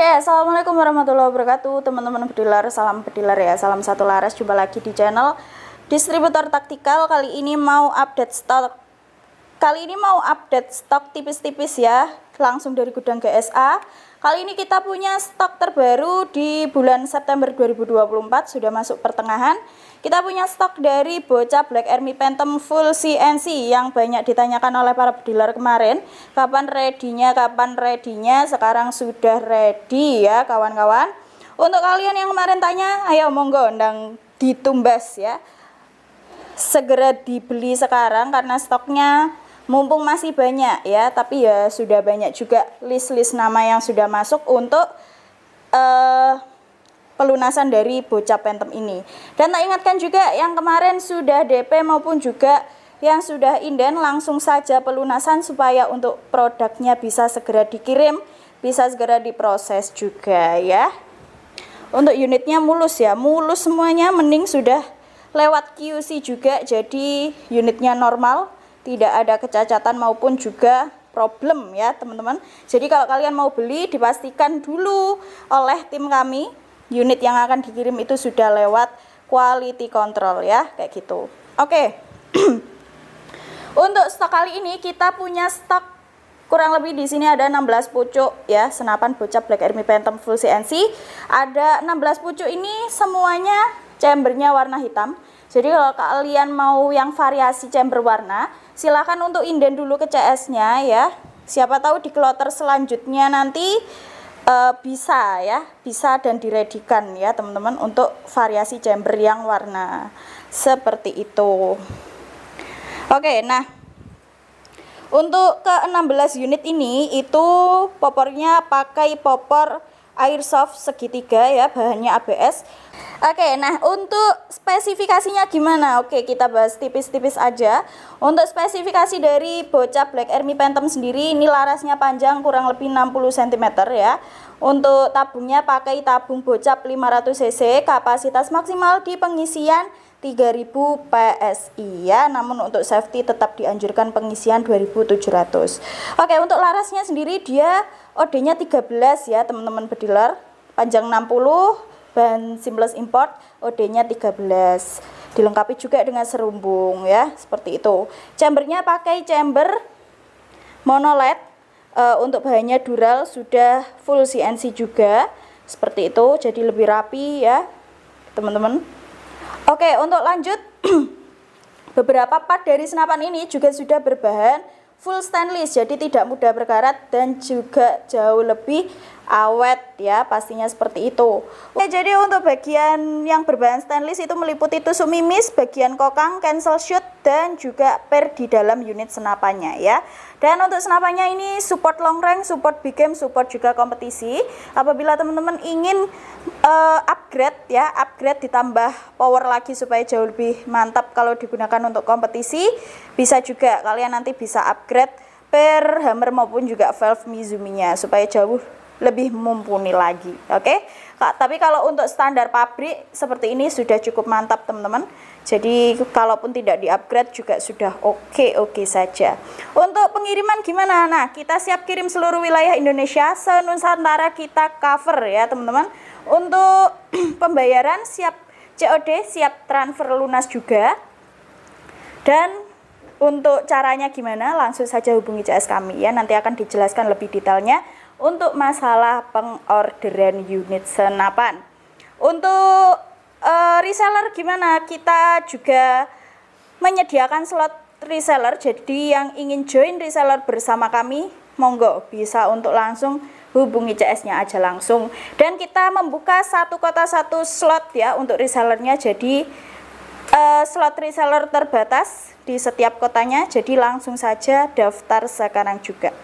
Oke, okay, assalamualaikum warahmatullahi wabarakatuh, teman-teman pedilar, salam pedilar ya, salam satu laras, jumpa lagi di channel distributor taktikal. Kali ini mau update stok, kali ini mau update stok tipis-tipis ya, langsung dari gudang GSA. Kali ini kita punya stok terbaru di bulan September 2024 sudah masuk pertengahan. Kita punya stok dari bocah Black Army Phantom full CNC yang banyak ditanyakan oleh para dealer kemarin. Kapan ready-nya? Kapan ready-nya? Sekarang sudah ready ya kawan-kawan. Untuk kalian yang kemarin tanya, ayo monggo undang ditumbas ya. Segera dibeli sekarang karena stoknya mumpung masih banyak ya, tapi ya sudah banyak juga list-list nama yang sudah masuk untuk uh, pelunasan dari bocah pentem ini. Dan tak ingatkan juga yang kemarin sudah DP maupun juga yang sudah inden langsung saja pelunasan supaya untuk produknya bisa segera dikirim, bisa segera diproses juga ya. Untuk unitnya mulus ya, mulus semuanya mending sudah lewat QC juga jadi unitnya normal tidak ada kecacatan maupun juga problem ya teman-teman jadi kalau kalian mau beli dipastikan dulu oleh tim kami unit yang akan dikirim itu sudah lewat quality control ya kayak gitu oke untuk stok kali ini kita punya stok kurang lebih di sini ada 16 pucuk ya senapan bocap Black Army Phantom Full CNC ada 16 pucuk ini semuanya chambernya warna hitam jadi kalau kalian mau yang variasi chamber warna, silakan untuk inden dulu ke CS-nya ya. Siapa tahu di kloter selanjutnya nanti e, bisa ya, bisa dan diredikan ya teman-teman untuk variasi chamber yang warna. Seperti itu. Oke, nah untuk ke 16 unit ini itu popornya pakai popor airsoft segitiga ya bahannya ABS Oke nah untuk spesifikasinya gimana oke kita bahas tipis-tipis aja untuk spesifikasi dari bocah Black Army Phantom sendiri ini larasnya panjang kurang lebih 60 cm ya untuk tabungnya pakai tabung bocap 500 cc kapasitas maksimal di pengisian 3000 PSI ya namun untuk safety tetap dianjurkan pengisian 2700 oke untuk larasnya sendiri dia OD-nya 13 ya teman-teman bediler panjang 60 ban seamless import OD-nya 13 dilengkapi juga dengan serumbung ya seperti itu chambernya pakai chamber monoled e, untuk bahannya dural sudah full CNC juga seperti itu jadi lebih rapi ya teman-teman Oke, untuk lanjut beberapa part dari senapan ini juga sudah berbahan full stainless jadi tidak mudah berkarat dan juga jauh lebih awet ya pastinya seperti itu Oke jadi untuk bagian yang berbahan stainless itu meliputi tusuk mimis, bagian kokang, cancel shoot, dan juga per di dalam unit senapannya ya. Dan untuk senapannya ini support long range, support big game, support juga kompetisi. Apabila teman-teman ingin uh, upgrade ya, upgrade ditambah power lagi supaya jauh lebih mantap kalau digunakan untuk kompetisi, bisa juga kalian nanti bisa upgrade per hammer maupun juga valve Mizuminya supaya jauh lebih mumpuni lagi. Oke. Okay? Tapi kalau untuk standar pabrik seperti ini sudah cukup mantap, teman-teman. Jadi kalaupun tidak di-upgrade juga sudah oke-oke okay -okay saja. Untuk pengiriman gimana? Nah, kita siap kirim seluruh wilayah Indonesia, senusantara kita cover ya, teman-teman. Untuk pembayaran siap COD, siap transfer lunas juga. Dan untuk caranya gimana? Langsung saja hubungi CS kami ya, nanti akan dijelaskan lebih detailnya untuk masalah pengorderan unit senapan. Untuk uh, reseller gimana? Kita juga menyediakan slot reseller. Jadi yang ingin join reseller bersama kami, monggo bisa untuk langsung hubungi CS-nya aja langsung. Dan kita membuka satu kota satu slot ya untuk resellernya. Jadi uh, slot reseller terbatas di setiap kotanya. Jadi langsung saja daftar sekarang juga.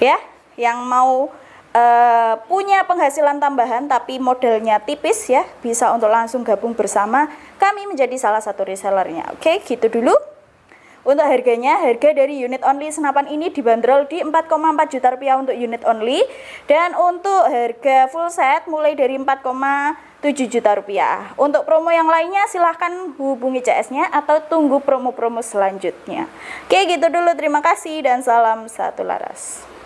Ya, yang mau Eh, punya penghasilan tambahan tapi modelnya tipis ya, bisa untuk langsung gabung bersama kami menjadi salah satu resellernya. Oke, gitu dulu. Untuk harganya, harga dari unit only senapan ini dibanderol di 4,4 juta rupiah untuk unit only dan untuk harga full set mulai dari 4,7 juta rupiah. Untuk promo yang lainnya silahkan hubungi CS-nya atau tunggu promo-promo selanjutnya. Oke gitu dulu, terima kasih dan salam satu laras.